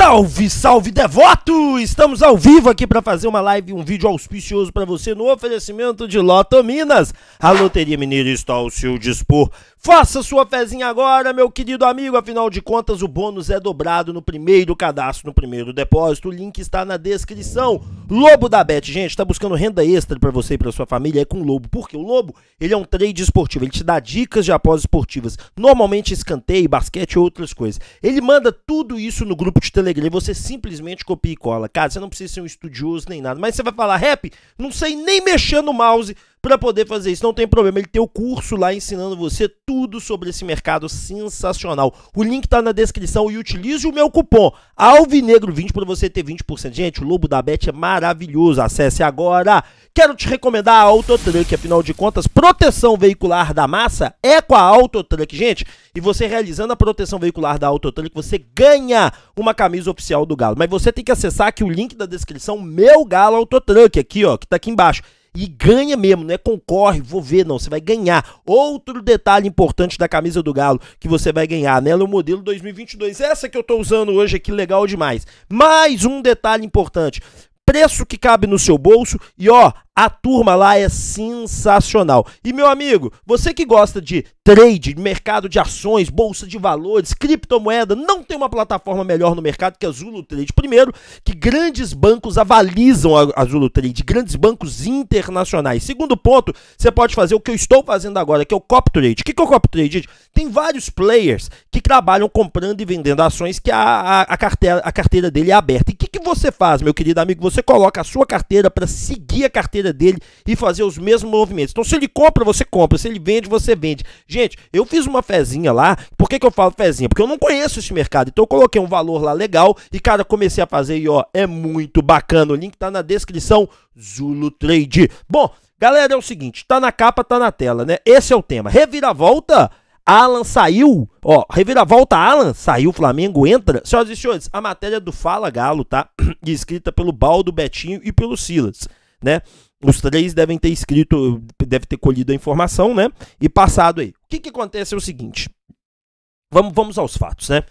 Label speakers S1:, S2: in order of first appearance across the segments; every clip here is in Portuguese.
S1: Salve, salve devoto! Estamos ao vivo aqui para fazer uma live, um vídeo auspicioso para você no oferecimento de Loto Minas. A Loteria Mineira está ao seu dispor. Faça sua fezinha agora, meu querido amigo. Afinal de contas, o bônus é dobrado no primeiro cadastro, no primeiro depósito. O link está na descrição. Lobo da Bet, gente, está buscando renda extra para você e para sua família é com o Lobo, porque o Lobo ele é um trade esportivo, ele te dá dicas de após esportivas, normalmente escanteio, basquete e outras coisas. Ele manda tudo isso no grupo de Telegram, você simplesmente copia e cola. Cara, você não precisa ser um estudioso nem nada, mas você vai falar, rap, não sei nem mexer no mouse, para poder fazer isso. Não tem problema, ele tem o curso lá ensinando você tudo sobre esse mercado sensacional. O link está na descrição e utilize o meu cupom Alvinegro20 para você ter 20%. Gente, o Lobo da Bet é maravilhoso. Acesse agora. Quero te recomendar a Autotruck, afinal de contas, proteção veicular da massa é com a Autotruck, gente. E você realizando a proteção veicular da Autotruck, você ganha uma camisa oficial do Galo. Mas você tem que acessar aqui o link da descrição, meu Galo Autotruck, aqui, ó, que tá aqui embaixo. E ganha mesmo, não é concorre, vou ver, não. Você vai ganhar. Outro detalhe importante da camisa do Galo que você vai ganhar nela é o modelo 2022. Essa que eu tô usando hoje aqui, legal demais. Mais um detalhe importante preço que cabe no seu bolso e ó, a turma lá é sensacional. E meu amigo, você que gosta de trade, mercado de ações, bolsa de valores, criptomoeda, não tem uma plataforma melhor no mercado que a Zulu Trade. Primeiro, que grandes bancos avalizam a Zulu Trade, grandes bancos internacionais. Segundo ponto, você pode fazer o que eu estou fazendo agora, que é o copy trade. O que é o copy trade? Tem vários players que trabalham comprando e vendendo ações que a, a, a carteira, a carteira dele é aberta. E o que, que você faz, meu querido amigo? Você coloca a sua carteira para seguir a carteira carteira dele e fazer os mesmos movimentos. Então, se ele compra, você compra. Se ele vende, você vende. Gente, eu fiz uma fezinha lá. Por que, que eu falo fezinha? Porque eu não conheço esse mercado. Então, eu coloquei um valor lá legal e, cara, comecei a fazer e, ó, é muito bacana. O link tá na descrição. Zulu Trade. Bom, galera, é o seguinte. Tá na capa, tá na tela, né? Esse é o tema. Reviravolta? Alan saiu, ó, reviravolta Alan, saiu, Flamengo entra. Senhoras e senhores, a matéria do Fala Galo, tá? Escrita pelo Baldo Betinho e pelo Silas, né? Os três devem ter escrito, deve ter colhido a informação, né? E passado aí. O que, que acontece é o seguinte. Vamos, vamos aos fatos, né?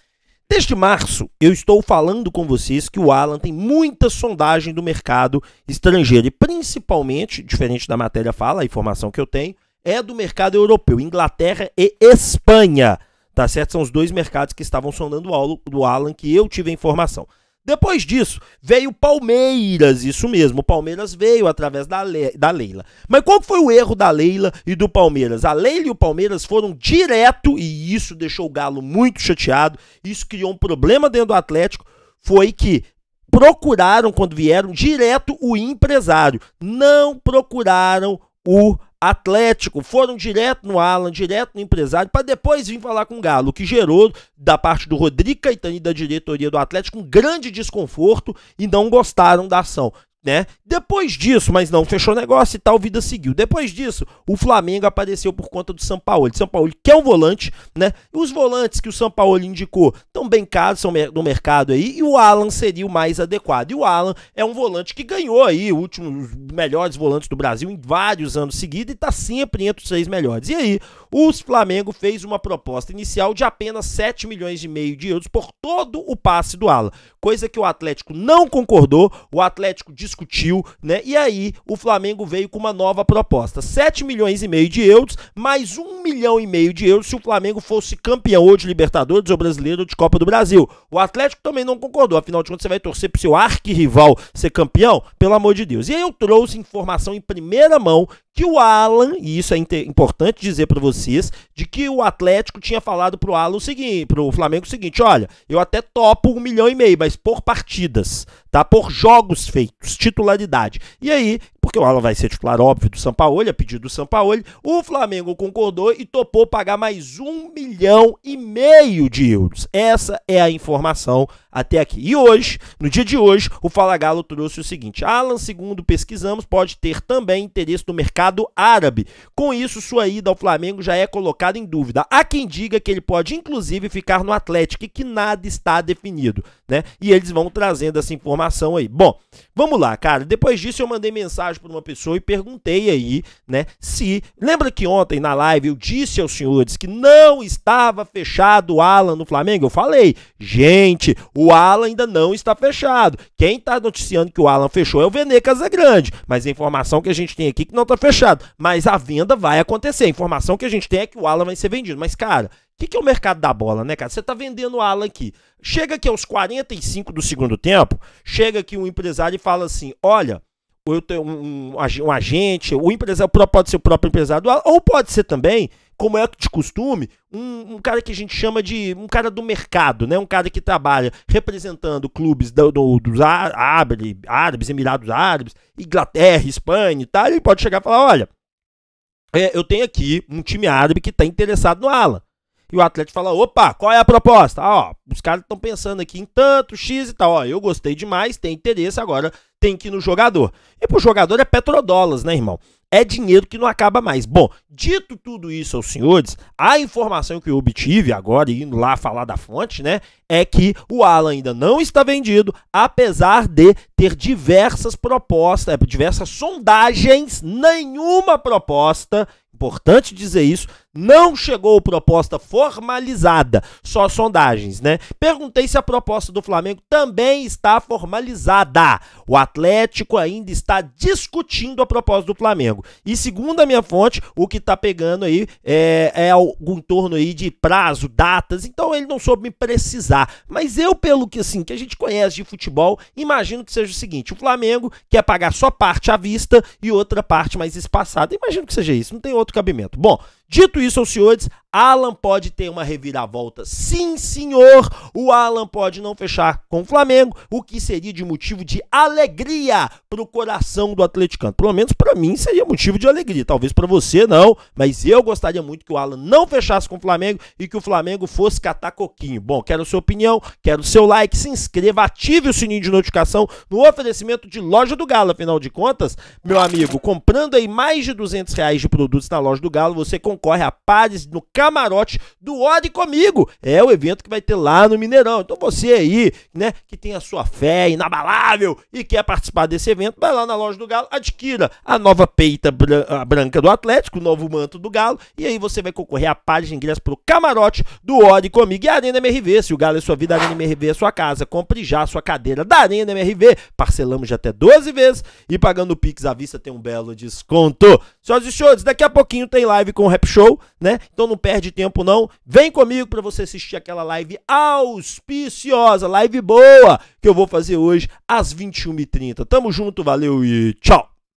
S1: Desde março, eu estou falando com vocês que o Alan tem muita sondagem do mercado estrangeiro e principalmente, diferente da matéria fala, a informação que eu tenho é do mercado europeu, Inglaterra e Espanha, tá certo? São os dois mercados que estavam sondando o Alan que eu tive a informação. Depois disso, veio Palmeiras, isso mesmo. O Palmeiras veio através da, Le da Leila. Mas qual foi o erro da Leila e do Palmeiras? A Leila e o Palmeiras foram direto, e isso deixou o Galo muito chateado. Isso criou um problema dentro do Atlético. Foi que procuraram, quando vieram, direto o empresário. Não procuraram o Atlético, foram direto no Alan, direto no empresário, para depois vir falar com o Galo, que gerou, da parte do Rodrigo Caetani e da diretoria do Atlético, um grande desconforto e não gostaram da ação né? Depois disso, mas não fechou negócio e tal, vida seguiu. Depois disso, o Flamengo apareceu por conta do São Paulo. São Paulo quer é um volante, né? os volantes que o São Paulo indicou estão bem caros são no mercado aí, e o Alan seria o mais adequado. E o Alan é um volante que ganhou aí o último os melhores volantes do Brasil em vários anos seguidos e está sempre entre os seis melhores. E aí, o Flamengo fez uma proposta inicial de apenas 7 milhões e meio de euros por todo o passe do Alan, coisa que o Atlético não concordou. O Atlético de discutiu, né? E aí o Flamengo veio com uma nova proposta. 7 milhões e meio de euros, mais 1 milhão e meio de euros se o Flamengo fosse campeão ou de Libertadores ou brasileiro ou de Copa do Brasil. O Atlético também não concordou, afinal de contas você vai torcer pro seu arquirrival ser campeão? Pelo amor de Deus. E aí eu trouxe informação em primeira mão que o Alan, e isso é importante dizer para vocês, de que o Atlético tinha falado pro Alan o seguinte, pro Flamengo o seguinte, olha, eu até topo um milhão e meio, mas por partidas, tá? Por jogos feitos, titularidade. E aí, porque o Alan vai ser titular óbvio do Sampaoli, a pedido do Sampaoli. O Flamengo concordou e topou pagar mais um milhão e meio de euros. Essa é a informação até aqui. E hoje, no dia de hoje, o Fala Galo trouxe o seguinte: Alan, segundo pesquisamos, pode ter também interesse no mercado árabe. Com isso, sua ida ao Flamengo já é colocada em dúvida. Há quem diga que ele pode, inclusive, ficar no Atlético e que nada está definido, né? E eles vão trazendo essa informação aí. Bom, Vamos lá, cara. Depois disso eu mandei mensagem para uma pessoa e perguntei aí, né, se lembra que ontem na live eu disse aos senhores que não estava fechado o Alan no Flamengo? Eu falei, gente, o Alan ainda não está fechado. Quem está noticiando que o Alan fechou é o Vene Casagrande, mas a informação que a gente tem aqui é que não está fechado, mas a venda vai acontecer. A informação que a gente tem é que o Alan vai ser vendido. Mas cara, que, que é o mercado da bola, né, cara? Você tá vendendo o Alan aqui. Chega aqui aos 45 do segundo tempo, chega aqui um empresário e fala assim: olha, eu tenho um, um, um agente, o empresário pode ser o próprio empresário do Alan, ou pode ser também, como é de costume, um, um, cara que a gente chama de um cara do mercado, né? Um cara que trabalha representando clubes do, do, dos árabes, árabes, Emirados Árabes, Inglaterra, Espanha e tal. Ele pode chegar e falar: olha. É, eu tenho aqui um time árabe que está interessado no Alan e o Atlético fala: opa, qual é a proposta? Ah, ó, os caras estão pensando aqui em tanto, X e tal. Ó, eu gostei demais, tem interesse, agora tem que ir no jogador. E pro jogador é petrodólas, né, irmão? É dinheiro que não acaba mais. Bom, dito tudo isso aos senhores, a informação que eu obtive agora, indo lá falar da fonte, né? É que o Alan ainda não está vendido, apesar de ter diversas propostas, é, diversas sondagens, nenhuma proposta, importante dizer isso, não chegou proposta formalizada, só sondagens, né? Perguntei se a proposta do Flamengo também está formalizada. O Atlético ainda está discutindo a proposta do Flamengo. E segundo a minha fonte, o que está pegando aí é, é algum torno aí de prazo, datas. Então ele não soube me precisar. Mas eu, pelo que assim que a gente conhece de futebol, imagino que seja o seguinte: o Flamengo quer pagar só parte à vista e outra parte mais espaçada. Imagino que seja isso. Não tem outro cabimento. Bom. Dito isso aos senhores, Alan pode ter uma reviravolta. Sim, senhor. O Alan pode não fechar com o Flamengo, o que seria de motivo de alegria pro coração do atleticano. Pelo menos para mim seria motivo de alegria. Talvez para você não, mas eu gostaria muito que o Alan não fechasse com o Flamengo e que o Flamengo fosse catar coquinho. Bom, quero sua opinião, quero seu like, se inscreva, ative o sininho de notificação no oferecimento de Loja do Galo. Afinal de contas, meu amigo, comprando aí mais de 200 reais de produtos na Loja do Galo, você concorre a pares no camarote do Ode Comigo. É o evento que vai ter lá no Mineirão. Então você aí, né, que tem a sua fé inabalável e quer participar desse evento, vai lá na loja do Galo, adquira a nova peita branca do Atlético, o novo manto do Galo, e aí você vai concorrer à página de ingresso pro camarote do Ode Comigo e Arena MRV. Se o Galo é sua vida, a Arena MRV é sua casa. Compre já a sua cadeira da Arena MRV. Parcelamos já até 12 vezes e pagando o Pix à vista tem um belo desconto. Senhoras e senhores, daqui a pouquinho tem live com o Rap Show, né? Então não perca perde tempo não. Vem comigo para você assistir aquela live auspiciosa, live boa que eu vou fazer hoje às 21h30. Tamo junto, valeu e tchau!